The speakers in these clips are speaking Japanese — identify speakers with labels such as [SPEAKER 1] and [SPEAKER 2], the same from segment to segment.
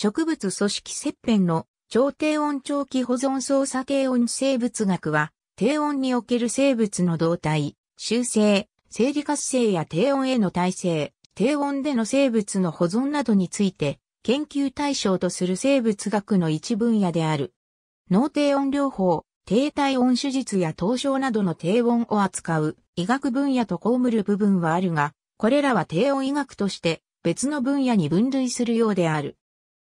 [SPEAKER 1] 植物組織切片の超低温長期保存操作低温生物学は、低温における生物の動態、修正、生理活性や低温への耐性、低温での生物の保存などについて、研究対象とする生物学の一分野である。脳低温療法、低体温手術や凍傷などの低温を扱う医学分野と被る部分はあるが、これらは低温医学として別の分野に分類するようである。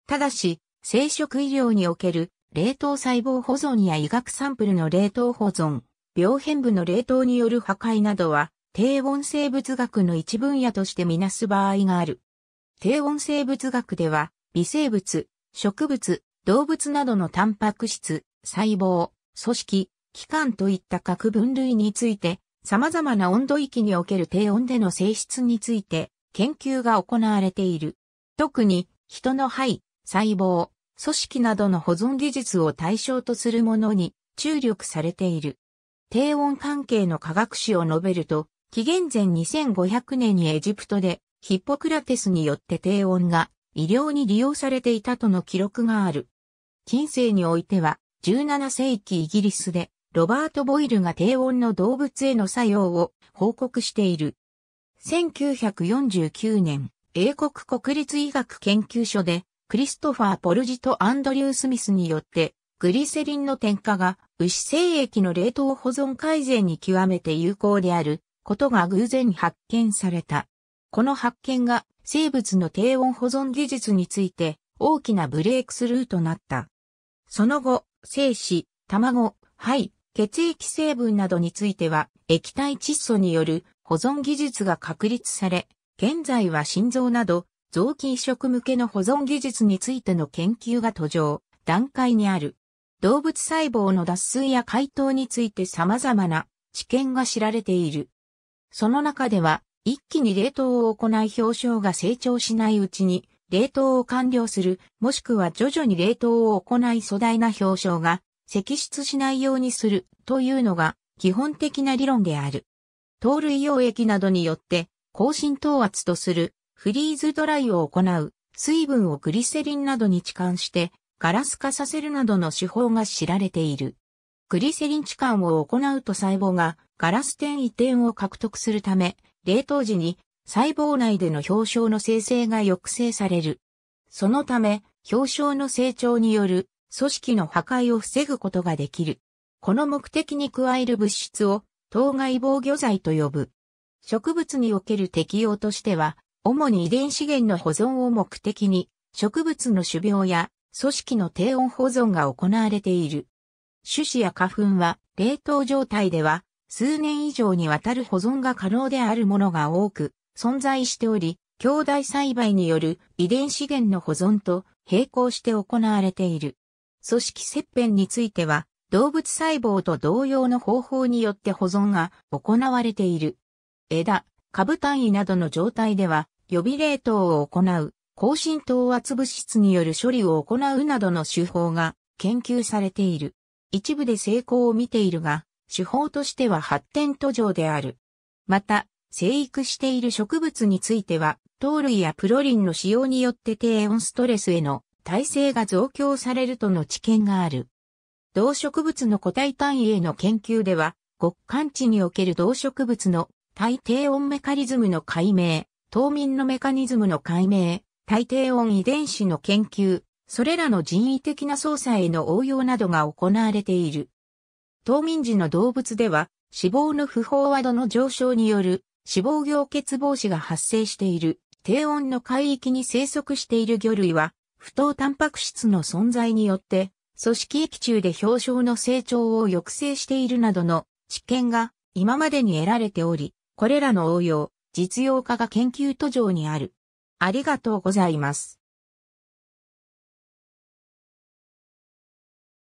[SPEAKER 1] ただし、生殖医療における冷凍細胞保存や医学サンプルの冷凍保存、病変部の冷凍による破壊などは、低温生物学の一分野としてみなす場合がある。低温生物学では、微生物、植物、動物などのタンパク質、細胞、組織、器官といった各分類について、様々な温度域における低温での性質について研究が行われている。特に人の肺、細胞、組織などの保存技術を対象とするものに注力されている。低温関係の科学史を述べると、紀元前2500年にエジプトでヒッポクラテスによって低温が医療に利用されていたとの記録がある。近世においては17世紀イギリスでロバート・ボイルが低温の動物への作用を報告している。1949年、英国国立医学研究所でクリストファー・ポルジとアンドリュー・スミスによって、グリセリンの添加が牛精液の冷凍保存改善に極めて有効であることが偶然発見された。この発見が生物の低温保存技術について大きなブレイクスルーとなった。その後、精子、卵、肺、血液成分などについては液体窒素による保存技術が確立され、現在は心臓など臓器移植向けの保存技術についての研究が途上、段階にある。動物細胞の脱水や解凍について様々な知見が知られている。その中では、一気に冷凍を行い表彰が成長しないうちに、冷凍を完了する、もしくは徐々に冷凍を行い粗大な表彰が積出しないようにするというのが基本的な理論である。糖類溶液などによって、高浸透圧とするフリーズドライを行う、水分をグリセリンなどに置換して、ガラス化させるなどの手法が知られている。グリセリン置換を行うと細胞がガラス点移転を獲得するため、冷凍時に細胞内での表彰の生成が抑制される。そのため、表彰の成長による組織の破壊を防ぐことができる。この目的に加える物質を当該防御剤と呼ぶ。植物における適用としては、主に遺伝資源の保存を目的に、植物の種苗や組織の低温保存が行われている。種子や花粉は冷凍状態では数年以上にわたる保存が可能であるものが多く存在しており、兄弟栽培による遺伝資源の保存と並行して行われている。組織切片については動物細胞と同様の方法によって保存が行われている。枝、株単位などの状態では予備冷凍を行う、高浸透圧物質による処理を行うなどの手法が研究されている。一部で成功を見ているが、手法としては発展途上である。また、生育している植物については、糖類やプロリンの使用によって低温ストレスへの耐性が増強されるとの知見がある。動植物の個体単位への研究では、極寒地における動植物の大低温メカニズムの解明、冬眠のメカニズムの解明、大低温遺伝子の研究、それらの人為的な操作への応用などが行われている。冬眠時の動物では、死亡の不飽和度の上昇による死亡凝結防止が発生している低温の海域に生息している魚類は、不当タンパク質の存在によって、組織液中で表彰の成長を抑制しているなどの知見が今までに得られており、これらの応用、実用化が研究途上にある。ありがとうございます。